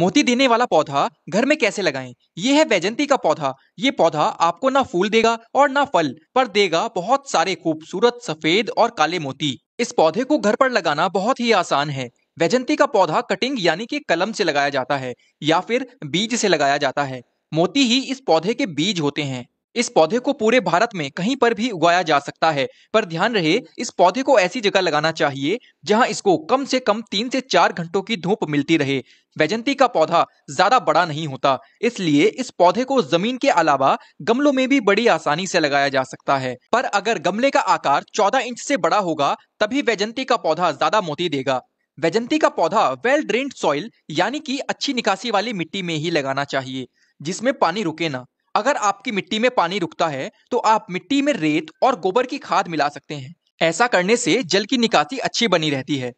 मोती देने वाला पौधा घर में कैसे लगाएं? ये है वैजंती का पौधा ये पौधा आपको ना फूल देगा और ना फल पर देगा बहुत सारे खूबसूरत सफेद और काले मोती इस पौधे को घर पर लगाना बहुत ही आसान है वैजंती का पौधा कटिंग यानी कि कलम से लगाया जाता है या फिर बीज से लगाया जाता है मोती ही इस पौधे के बीज होते हैं इस पौधे को पूरे भारत में कहीं पर भी उगाया जा सकता है पर ध्यान रहे इस पौधे को ऐसी जगह लगाना चाहिए जहां इसको कम से कम तीन से चार घंटों की धूप मिलती रहे वैजंती का पौधा ज्यादा बड़ा नहीं होता इसलिए इस पौधे को जमीन के अलावा गमलों में भी बड़ी आसानी से लगाया जा सकता है पर अगर गमले का आकार चौदह इंच से बड़ा होगा तभी वैजंती का पौधा ज्यादा मोती देगा वैजंती का पौधा वेल ड्रेन सॉइल यानी कि अच्छी निकासी वाली मिट्टी में ही लगाना चाहिए जिसमें पानी रुके ना अगर आपकी मिट्टी में पानी रुकता है तो आप मिट्टी में रेत और गोबर की खाद मिला सकते हैं ऐसा करने से जल की निकासी अच्छी बनी रहती है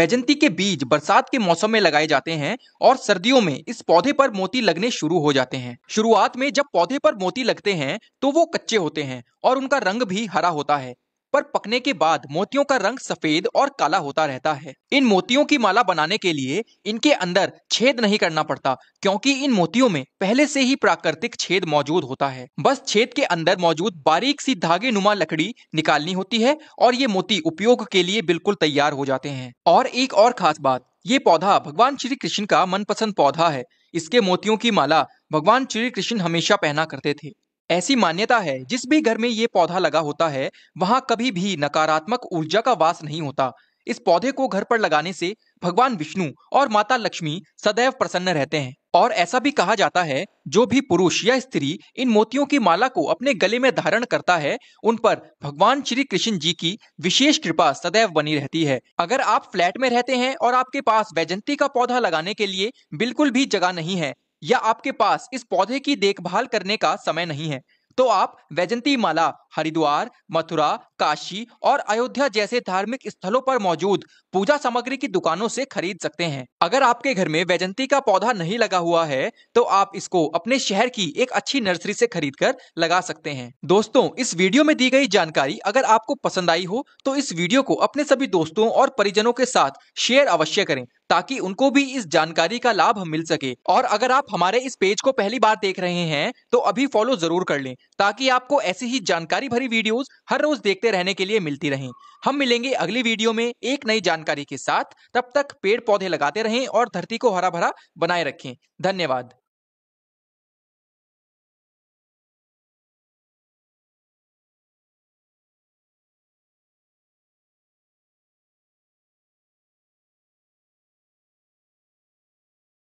वैजंती के बीज बरसात के मौसम में लगाए जाते हैं और सर्दियों में इस पौधे पर मोती लगने शुरू हो जाते हैं शुरुआत में जब पौधे पर मोती लगते हैं तो वो कच्चे होते हैं और उनका रंग भी हरा होता है पर पकने के बाद मोतियों का रंग सफेद और काला होता रहता है इन मोतियों की माला बनाने के लिए इनके अंदर छेद नहीं करना पड़ता क्योंकि इन मोतियों में पहले से ही प्राकृतिक छेद मौजूद होता है बस छेद के अंदर मौजूद बारीक सी धागे नुमा लकड़ी निकालनी होती है और ये मोती उपयोग के लिए बिल्कुल तैयार हो जाते हैं और एक और खास बात ये पौधा भगवान श्री कृष्ण का मनपसंद पौधा है इसके मोतियों की माला भगवान श्री कृष्ण हमेशा पहना करते थे ऐसी मान्यता है जिस भी घर में ये पौधा लगा होता है वहां कभी भी नकारात्मक ऊर्जा का वास नहीं होता इस पौधे को घर पर लगाने से भगवान विष्णु और माता लक्ष्मी सदैव प्रसन्न रहते हैं और ऐसा भी कहा जाता है जो भी पुरुष या स्त्री इन मोतियों की माला को अपने गले में धारण करता है उन पर भगवान श्री कृष्ण जी की विशेष कृपा सदैव बनी रहती है अगर आप फ्लैट में रहते हैं और आपके पास वैजंती का पौधा लगाने के लिए बिल्कुल भी जगह नहीं है या आपके पास इस पौधे की देखभाल करने का समय नहीं है तो आप वैजंती माला हरिद्वार मथुरा काशी और अयोध्या जैसे धार्मिक स्थलों पर मौजूद पूजा सामग्री की दुकानों से खरीद सकते हैं अगर आपके घर में वैजंती का पौधा नहीं लगा हुआ है तो आप इसको अपने शहर की एक अच्छी नर्सरी से खरीद कर लगा सकते हैं दोस्तों इस वीडियो में दी गई जानकारी अगर आपको पसंद आई हो तो इस वीडियो को अपने सभी दोस्तों और परिजनों के साथ शेयर अवश्य करें ताकि उनको भी इस जानकारी का लाभ मिल सके और अगर आप हमारे इस पेज को पहली बार देख रहे हैं तो अभी फॉलो जरूर कर लें ताकि आपको ऐसी ही जानकारी भरी वीडियोस हर रोज देखते रहने के लिए मिलती रहे हम मिलेंगे अगली वीडियो में एक नई जानकारी के साथ तब तक पेड़ पौधे लगाते रहें और धरती को हरा भरा बनाए रखें धन्यवाद